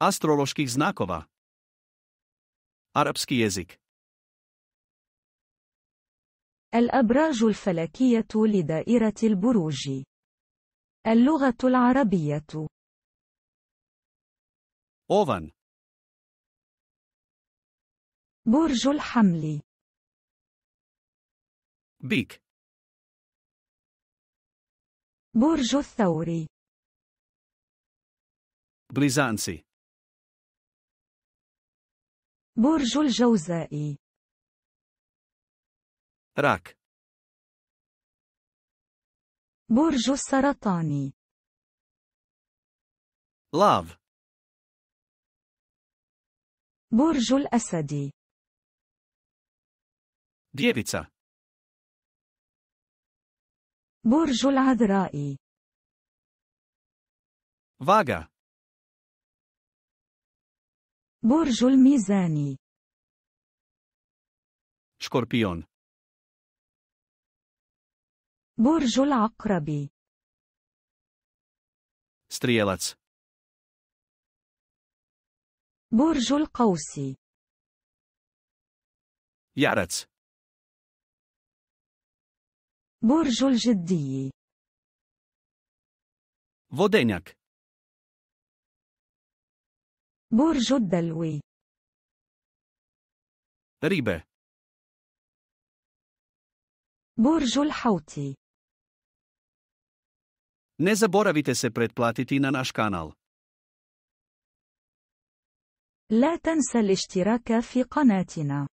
astrologických znakov. Arabský jazyk. الأبراج الفلكية لدائرة البروج. اللغة العربية. أوفن. برج الحمل. بيك. برج الثور. بليزانسي. برج الجوزاء راك برج السرطان لاف برج الأسد ديفيتسا برج العذراء فاغا برج الميزان شكوربيون برج العقرب ستريلاتس برج القوس يعرتس برج الجدي فودينيك برج الدلو ريبة برج الحوتي Ne zaboravite se pretplatiti na naš kanal. لا تنسى الاشتراك في قناتنا.